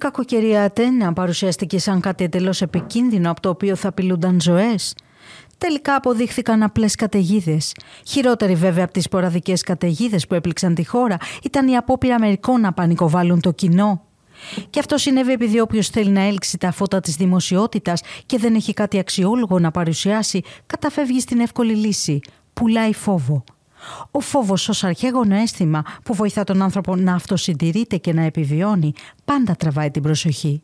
κακοκαιρία Ατένα παρουσιαστήκε σαν κάτι εντελώ επικίνδυνο από το οποίο θα απειλούνταν ζωές. Τελικά αποδείχθηκαν απλές καταιγίδες. Χειρότερη βέβαια από τις σποραδικές καταιγίδες που έπληξαν τη χώρα ήταν η απόπειρα μερικών να πανικοβάλουν το κοινό. Και αυτό συνέβη επειδή όποιος θέλει να έλξει τα φώτα της δημοσιότητας και δεν έχει κάτι αξιόλογο να παρουσιάσει, καταφεύγει στην εύκολη λύση. Πουλάει φόβο. Ο φόβος ως αρχαίγωνο αίσθημα που βοηθά τον άνθρωπο να αυτοσυντηρείται και να επιβιώνει, πάντα τραβάει την προσοχή.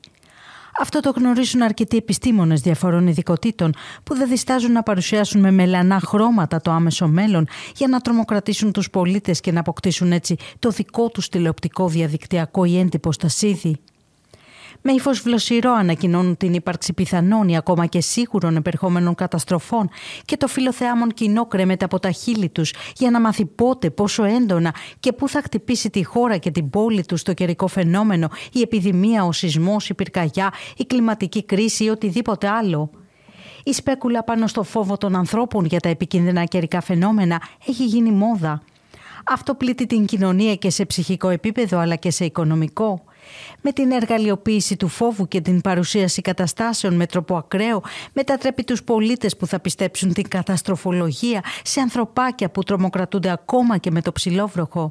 Αυτό το γνωρίζουν αρκετοί επιστήμονες διαφορών ειδικοτήτων που δεν διστάζουν να παρουσιάσουν με μελανά χρώματα το άμεσο μέλλον για να τρομοκρατήσουν τους πολίτες και να αποκτήσουν έτσι το δικό τους τηλεοπτικό διαδικτυακό ή έντυπο με ύφος βλοσιρό ανακοινώνουν την ύπαρξη πιθανών ή ακόμα και σίγουρων επερχόμενων καταστροφών και το φιλοθεάμον κοινό κρέμεται από τα χείλη τους για να μάθει πότε, πόσο έντονα και πού θα χτυπήσει τη χώρα και την πόλη τους το καιρικό φαινόμενο, η επιδημία, ο σεισμός, η πυρκαγιά, η κλιματική κρίση ή οτιδήποτε άλλο. Η σπέκουλα πάνω στο φόβο των ανθρώπων για τα επικίνδυνα καιρικά φαινόμενα έχει γίνει μόδα. Αυτό πλήττει την κοινωνία και σε ψυχικό επίπεδο αλλά και σε οικονομικό. Με την εργαλειοποίηση του φόβου και την παρουσίαση καταστάσεων με τρόπο ακραίο, μετατρέπει τους πολίτες που θα πιστέψουν την καταστροφολογία σε ανθρωπάκια που τρομοκρατούνται ακόμα και με το ψηλόβροχο.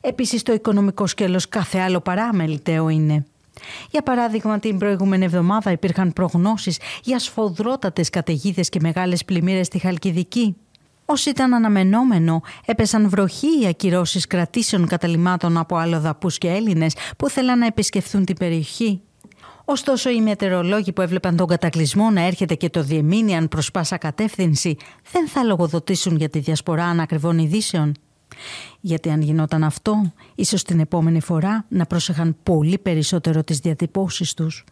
Επίσης το οικονομικό σκέλος κάθε άλλο παρά είναι. Για παράδειγμα, την προηγούμενη εβδομάδα υπήρχαν προγνώσεις για σφοδρότατες καταιγίδες και μεγάλες πλημμύρες στη Χαλκιδική. Ως ήταν αναμενόμενο, έπεσαν βροχή οι ακυρώσεις κρατήσεων καταλημάτων από αλλοδαπούς και Έλληνες που θέλαν να επισκεφθούν την περιοχή. Ωστόσο, οι μετερολόγοι που έβλεπαν τον κατακλυσμό να έρχεται και το διεμήνιαν προς πάσα κατεύθυνση δεν θα λογοδοτήσουν για τη διασπορά ανακριβών ειδήσεων. Γιατί αν γινόταν αυτό, ίσως την επόμενη φορά να πρόσεχαν πολύ περισσότερο τις διατυπώσεις τους.